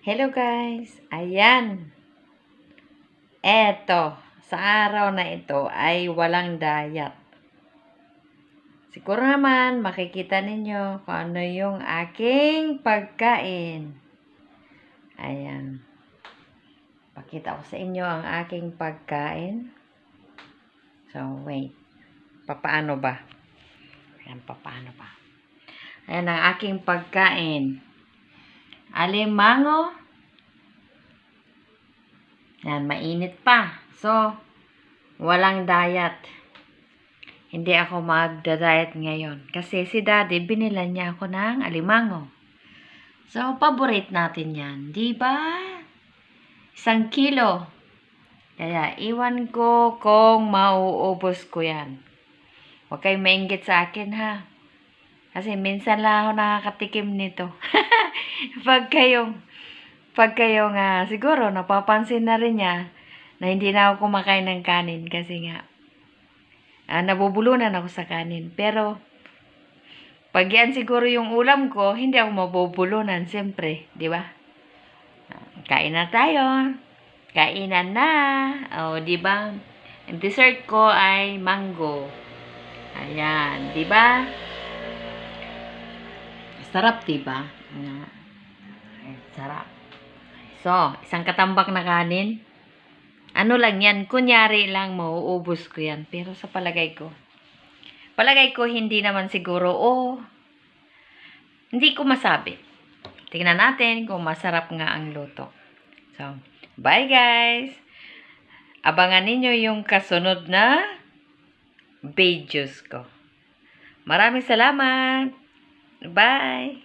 Hello guys! Ayan! Eto, sa araw na ito ay walang diet. Siguro naman makikita ninyo kung ano yung aking pagkain. Ayan. Pakita ko sa inyo ang aking pagkain. So, wait. Papaano ba? Ayan, papaano ba? Ayan ang aking pagkain. Alemango. Yan, mainit pa. So, walang diet. Hindi ako magda-diet ngayon. Kasi si daddy, binilan niya ako ng alimango. So, paborate natin yan. di ba? Isang kilo. Kaya, iwan ko kung mauubos ko yan. Huwag kayong maingit sa akin, ha? Kasi minsan lang ako nakakatikim nito. pag kayong, pag kayong, uh, siguro, napapansin na rin niya na hindi na ako kumakain ng kanin kasi nga, uh, nabubulunan ako sa kanin. Pero, pag yan siguro yung ulam ko, hindi ako mabubulunan, siyempre, di ba? Ah, kain na tayo. Kainan na. O, oh, di ba? Ang dessert ko ay mango. Ayan, di ba? Sarap, di ba? Yeah. Sarap. So, isang katambak na kanin. Ano lang yan, kunyari lang, mauubos ko yan. Pero sa palagay ko, palagay ko hindi naman siguro, oh, hindi ko masabi. Tingnan natin kung masarap nga ang luto. So, bye guys! Abangan ninyo yung kasunod na videos ko. Maraming salamat! Bye!